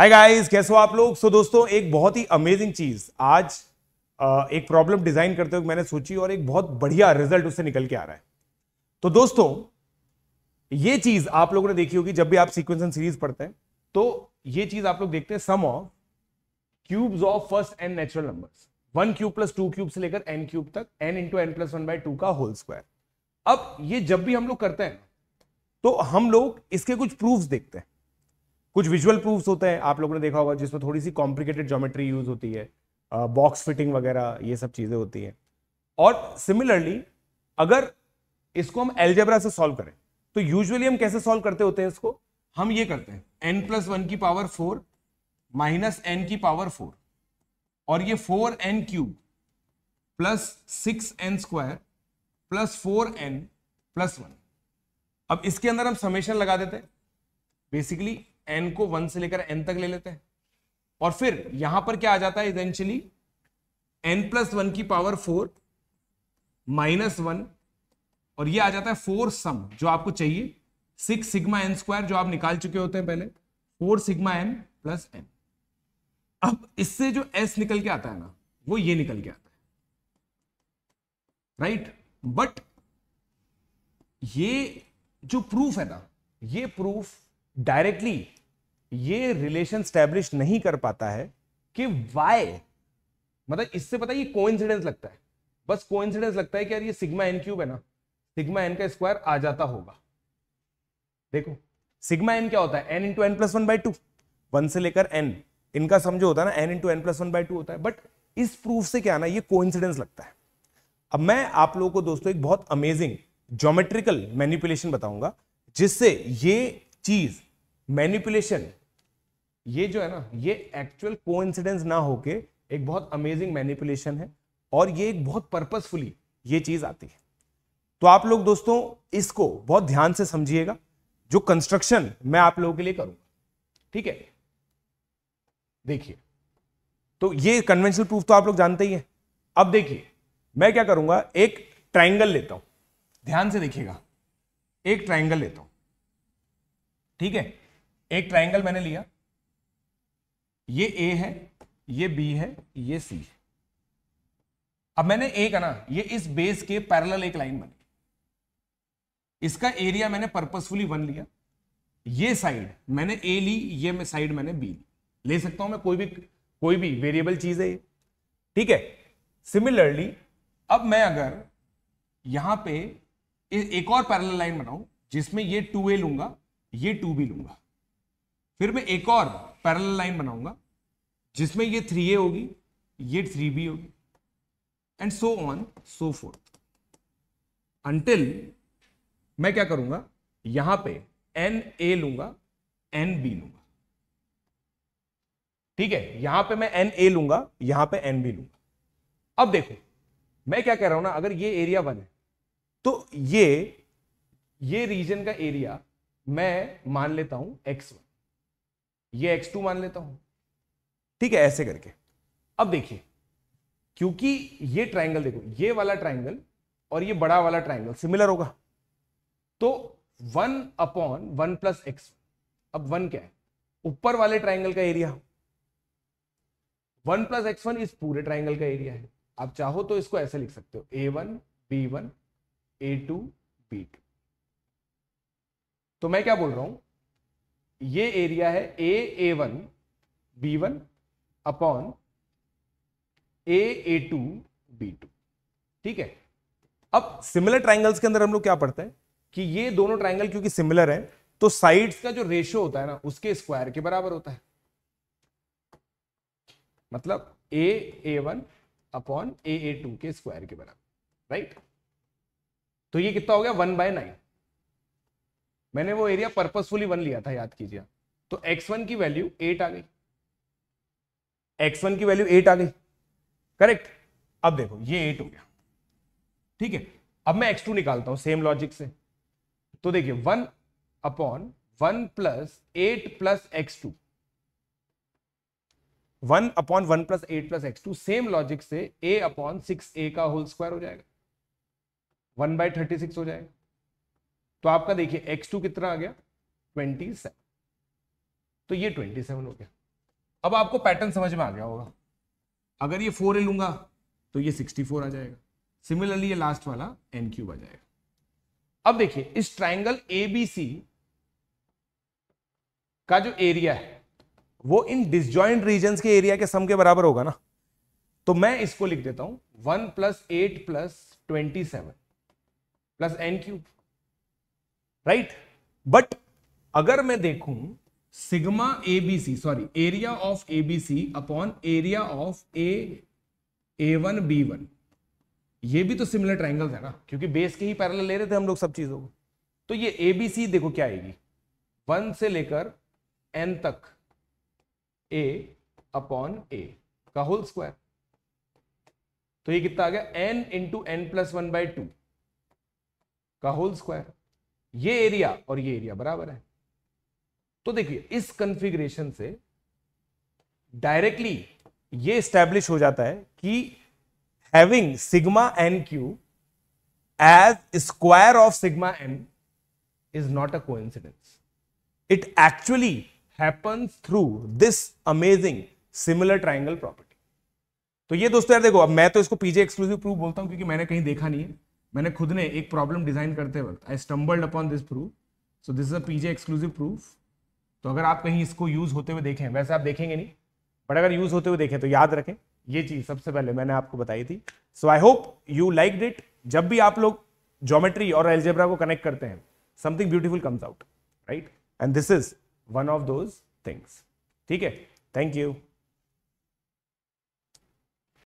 hi guys कैसे हो आप लोग सो so, दोस्तों एक बहुत ही अमेजिंग चीज आज एक प्रॉब्लम डिजाइन करते हुए मैंने सोची और एक बहुत बढ़िया रिजल्ट उससे निकल के आ रहा है तो दोस्तों ये चीज आप लोगों ने देखी होगी जब भी आप सीक्वेंस एंड सीरीज पढ़ते हैं तो ये चीज आप लोग देखते हैं sum of cubes of first N natural numbers one cube plus two cube से लेकर एन क्यूब तक N into N plus one by two का होल स्क्वायर अब ये जब भी हम लोग करते हैं तो हम लोग इसके कुछ प्रूफ देखते हैं कुछ विजुअल प्रूफ्स होते हैं आप लोगों ने देखा होगा जिसमें थोड़ी सी कॉम्प्लिकेटेड ज्योमेट्री यूज होती है बॉक्स फिटिंग वगैरह ये सब चीज़ें होती हैं और सिमिलरली अगर इसको हम एल्जेब्रा से सॉल्व करें तो यूजुअली हम कैसे सॉल्व करते होते हैं इसको हम ये करते हैं एन प्लस वन की पावर फोर माइनस एन की पावर फोर और ये four N cube plus six N square plus four N plus one अब इसके अंदर हम समेशन लगा देते हैं बेसिकली एन को वन से लेकर एन तक ले लेते हैं और फिर यहां पर क्या आ जाता है इवेंचुअली एन प्लस वन की पावर फोर माइनस वन और ये आ जाता है फोर सम जो आपको चाहिए सिक्स सिग्मा एन स्क्वायर जो आप निकाल चुके होते हैं पहले four sigma N plus N अब इससे जो एस निकल के आता है ना वो ये निकल के आता है राइट बट ये जो प्रूफ है ना ये प्रूफ डायरेक्टली ये रिलेशन स्टैब्लिश नहीं कर पाता है कि वाई मतलब इससे पता है ये कोइंसिडेंस लगता है बस कोइंसिडेंस लगता है कि यार ये सिग्मा एन क्यूब है ना सिग्मा एन का स्क्वायर आ जाता होगा देखो सिग्मा एन क्या होता है N into N plus one by two one से लेकर एन इनका समझो होता है ना N into N plus one by two होता है बट इस प्रूफ से क्या ना ये कोइंसिडेंस लगता है अब मैं आप लोगों को दोस्तों एक बहुत अमेजिंग ज्योमेट्रिकल मैनिपुलेशन बताऊंगा जिससे ये चीज मैनिपुलेशन ये जो है ना ये एक्चुअल को ना होके एक बहुत अमेजिंग मैनिपुलेशन है और ये एक बहुत पर्पसफुली ये चीज आती है तो आप लोग दोस्तों इसको बहुत ध्यान से समझिएगा जो कंस्ट्रक्शन मैं आप लोगों के लिए करूंगा ठीक है देखिए तो ये कन्वेंशनल प्रूफ तो आप लोग जानते ही हैं अब देखिए मैं क्या करूंगा एक ट्राइंगल लेता हूं ध्यान से देखिएगा एक ट्राइंगल लेता हूं ठीक है एक ट्राइंगल मैंने लिया ये ए है ये बी है ये सी है अब मैंने ए का ना ये इस बेस के पैरेलल एक लाइन बनी इसका एरिया मैंने पर्पसफुली वन लिया ये साइड मैंने ए ली ये मैं साइड मैंने बी ली ले सकता हूं मैं कोई भी कोई भी वेरिएबल चीज है ये ठीक है सिमिलरली अब मैं अगर यहां पे एक और पैरेलल लाइन बनाऊं जिसमें ये टू ए लूंगा ये टू बी लूंगा फिर मैं एक और पैरल लाइन बनाऊंगा जिसमें ये थ्री ए होगी ये थ्री बी होगी and so on so forth until मैं क्या करूंगा यहां पे एन ए लूंगा एन बी लूंगा ठीक है यहां पे मैं एन ए लूंगा यहां पे एन बी लूंगा अब देखो मैं क्या कह रहा हूं ना अगर ये एरिया वन है तो ये ये रीजन का एरिया मैं मान लेता हूं एक्स वन ये एक्स टू मान लेता हूं ठीक है ऐसे करके अब देखिए क्योंकि ये ट्राइंगल देखो ये वाला ट्राइंगल और ये बड़ा वाला ट्राइंगल सिमिलर होगा तो one upon one plus X अब वन क्या है ऊपर वाले ट्राइंगल का area one plus X one इस पूरे ट्राइंगल का एरिया है आप चाहो तो इसको ऐसे लिख सकते हो A one B one A two B two तो मैं क्या बोल रहा हूं ये एरिया है A A one B one upon A A two B two ठीक है अब सिमिलर ट्राइंगल्स के अंदर हम लोग क्या पढ़ते हैं कि ये दोनों ट्राइंगल क्योंकि सिमिलर है तो साइड्स का जो रेशियो होता है ना उसके स्क्वायर के बराबर होता है मतलब A A one upon A A two के स्क्वायर के बराबर राइट तो ये कितना हो गया वन बाय नाइन मैंने वो एरिया पर्पसफुली वन लिया था याद कीजिए तो एक्स वन की वैल्यू एट आ गई एक्स वन की वैल्यू एट आ गई करेक्ट अब देखो ये एट हो गया ठीक है अब मैं एक्स टू निकालता हूं सेम लॉजिक से तो देखिए one upon one plus eight plus X two one upon one plus eight plus X two same logic से ए अपॉन सिक्स ए का होल स्क्वायर हो जाएगा वन बाय थर्टी सिक्स हो जाएगा तो आपका देखिए एक्स टू कितना आ गया ट्वेंटी सेवन तो ये ट्वेंटी सेवन हो गया अब आपको पैटर्न समझ में आ गया होगा अगर ये फोर ए लूंगा तो ये सिक्सटी फोर आ जाएगा सिमिलरली ये लास्ट वाला एन क्यूब आ जाएगा अब देखिए इस ट्राइंगल एबीसी का जो एरिया है वो इन डिसजॉइंट रीजन के एरिया के सम के बराबर होगा ना तो मैं इसको लिख देता हूं one plus eight plus twenty seven plus N cube right but अगर मैं देखूं sigma ABC sorry area of ABC upon area of A A one B one ये भी तो सिमिलर ट्राइंगल है ना क्योंकि बेस के ही पैरेलल ले रहे थे हम लोग सब चीजों को तो ये एबीसी देखो क्या आएगी वन से लेकर एन तक ए अपॉन ए का होल स्क्वायर तो ये कितना आ गया n into N plus one by two का होल स्क्वायर ये एरिया और ये एरिया बराबर है तो देखिए इस कंफिग्रेशन से डायरेक्टली ये स्टैब्लिश हो जाता है कि having sigma n cube as square of sigma n is not a coincidence it actually happens through this amazing similar triangle property तो ये दोस्तों यार देखो अब मैं तो इसको पीजे एक्सक्लूसिव प्रूफ बोलता हूं क्योंकि मैंने कहीं देखा नहीं है मैंने खुद ने एक प्रॉब्लम डिजाइन करते वक्त I stumbled upon this proof so this is a PJ exclusive proof तो अगर आप कहीं इसको यूज होते हुए देखें वैसे आप देखेंगे नहीं बट अगर यूज होते हुए देखें तो याद रखें ये चीज सबसे पहले मैंने आपको बताई थी so I hope you like it जब भी आप लोग ज्योमेट्री और एल्जेब्रा को कनेक्ट करते हैं something beautiful comes out right and this is one of those things ठीक है थैंक यू